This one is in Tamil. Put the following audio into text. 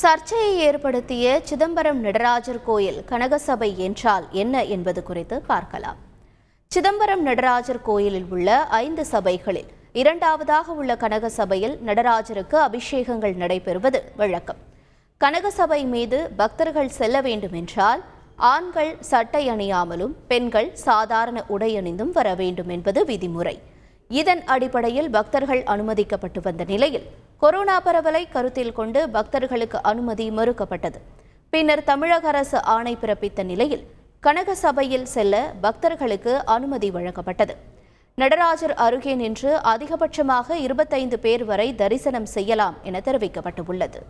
சர்ச்சையை ஏற்படுத்திய சிதம்பரம் நடராஜர் கோயில் கனகசபை என்றால் என்ன என்பது குறித்து பார்க்கலாம் சிதம்பரம் நடராஜர் கோயிலில் உள்ள ஐந்து சபைகளில் இரண்டாவதாக உள்ள கனகசபையில் நடராஜருக்கு அபிஷேகங்கள் நடைபெறுவது வழக்கம் கனகசபை மீது பக்தர்கள் செல்ல வேண்டும் என்றால் ஆண்கள் சட்டை அணியாமலும் பெண்கள் சாதாரண உடை அணிந்தும் வர வேண்டும் என்பது விதிமுறை இதன் அடிப்படையில் பக்தர்கள் அனுமதிக்கப்பட்டு வந்த நிலையில் கொரோனா பரவலை கருத்தில் கொண்டு பக்தர்களுக்கு அனுமதி மறுக்கப்பட்டது பின்னர் தமிழக அரசு ஆணை பிறப்பித்த நிலையில் கனக சபையில் செல்ல பக்தர்களுக்கு அனுமதி வழங்கப்பட்டது நடராஜர் அருகே நின்று அதிகபட்சமாக இருபத்தைந்து பேர் வரை தரிசனம் செய்யலாம் என தெரிவிக்கப்பட்டுள்ளது